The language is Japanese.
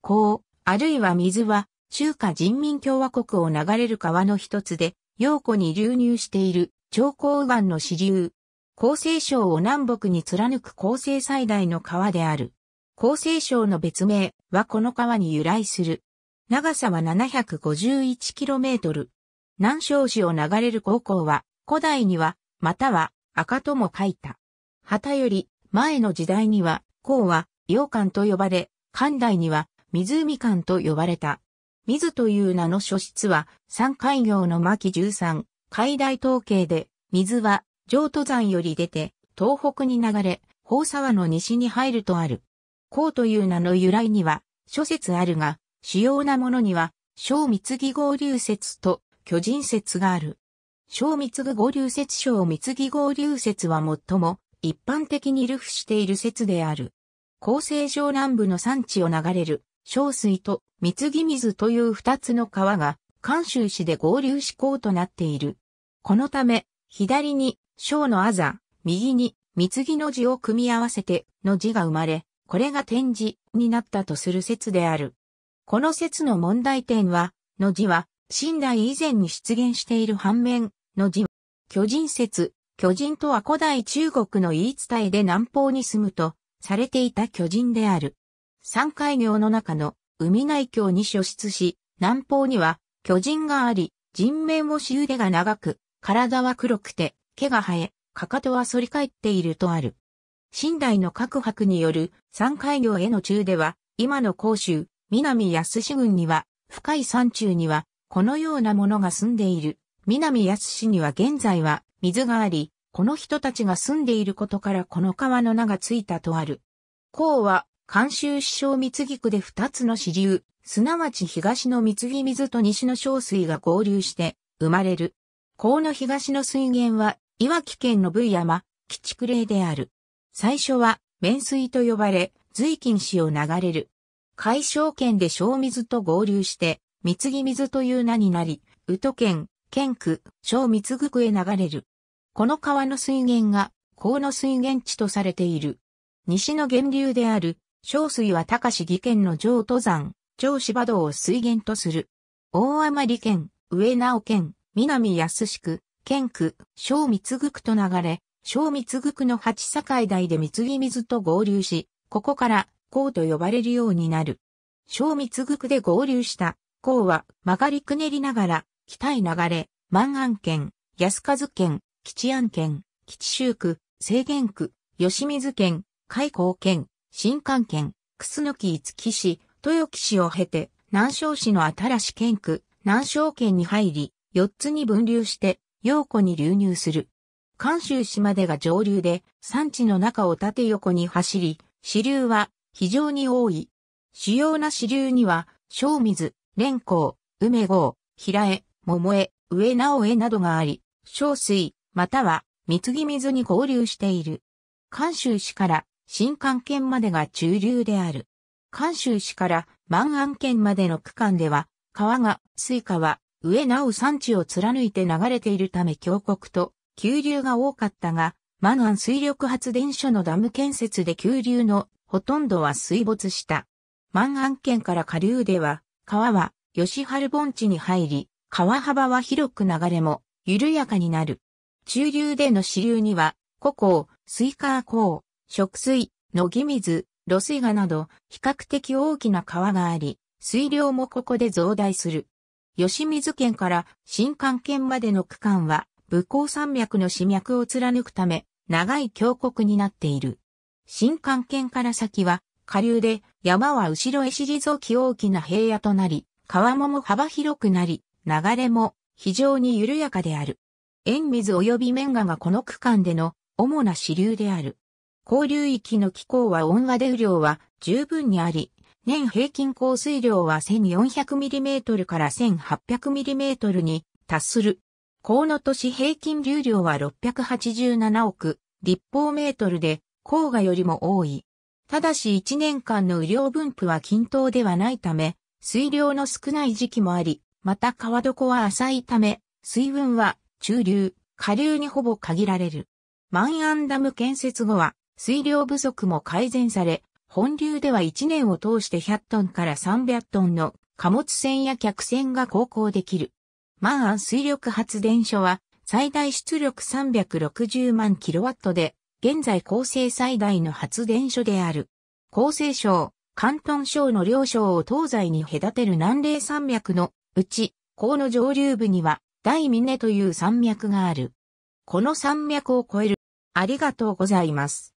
港、あるいは水は、中華人民共和国を流れる川の一つで、陽湖に流入している、長江湾の支流。江西省を南北に貫く江西最大の川である。江西省の別名はこの川に由来する。長さは 751km。南昌市を流れる高校は、古代には、または赤とも書いた。旗より前の時代には、江は、洋館と呼ばれ、漢代には、湖館と呼ばれた。水という名の書室は、三海行の巻13、海大統計で、水は、上登山より出て、東北に流れ、宝沢の西に入るとある。こという名の由来には、諸説あるが、主要なものには、小三木合流説と巨人説がある。小三木合流説小三木合流説は最も一般的に流布している説である。厚生上南部の山地を流れる小水と三木水という二つの川が、関州市で合流志向となっている。このため、左に小のあざ、右に三木の字を組み合わせての字が生まれ、これが点字になったとする説である。この説の問題点は、の字は、信代以前に出現している反面、の字は、巨人説、巨人とは古代中国の言い伝えで南方に住むと、されていた巨人である。三海業の中の海内峡に所出し、南方には巨人があり、人面をし腕が長く、体は黒くて、毛が生え、かかとは反り返っているとある。新代の各博による三海業への中では、今の甲州、南安市郡には、深い山中には、このようなものが住んでいる。南安市には現在は水があり、この人たちが住んでいることからこの川の名がついたとある。甲は関州師匠三木区で二つの支流、すなわち東の三木水と西の小水が合流して生まれる。河の東の水源は、岩城県の部山、基地区である。最初は、面水と呼ばれ、随近市を流れる。海省県で小水と合流して、三木水という名になり、宇都県、県区、小三木区へ流れる。この川の水源が、河野水源地とされている。西の源流である、小水は高市義県の上登山、上芝道を水源とする。大利県、上直県、南安市区、県区、小三ぐ区と流れ、小三区の八境台で三木水と合流し、ここから、港と呼ばれるようになる。小三区で合流した、港は曲がりくねりながら、北へ流れ、万安県、安和県、吉安県、吉州区、西源区、吉水県、海港県、新幹県、楠木五木市、豊木市を経て、南昌市の新し県区、南昌県に入り、四つに分流して、陽湖に流入する。関州市までが上流で、山地の中を縦横に走り、支流は非常に多い。主要な支流には、小水、蓮光、梅郷、平江、桃江、上直江などがあり、小水、または、三木水に合流している。関州市から新幹県までが中流である。関州市から万安県までの区間では、川が、水川、上なお山地を貫いて流れているため峡谷と急流が多かったが、万安水力発電所のダム建設で急流のほとんどは水没した。万安県から下流では、川は吉原盆地に入り、川幅は広く流れも緩やかになる。中流での支流には、古港、水川港、食水、野木水、露水河など、比較的大きな川があり、水量もここで増大する。吉水県から新幹県までの区間は、武甲山脈の死脈を貫くため、長い峡谷になっている。新幹県から先は、下流で山は後ろへぞき大きな平野となり、川もも幅広くなり、流れも非常に緩やかである。塩水及び綿河がこの区間での主な支流である。高流域の気候は温和で雨量は十分にあり、年平均降水量は 1400mm から 1800mm に達する。河野都市平均流量は687億立方メートルで、黄河よりも多い。ただし1年間の雨量分布は均等ではないため、水量の少ない時期もあり、また川床は浅いため、水分は中流、下流にほぼ限られる。万安ダム建設後は、水量不足も改善され、本流では1年を通して100トンから300トンの貨物船や客船が航行できる。万安水力発電所は最大出力360万キロワットで、現在構成最大の発電所である。厚生省、関東省の両省を東西に隔てる南嶺山脈のうち、河の上流部には大峰という山脈がある。この山脈を越える。ありがとうございます。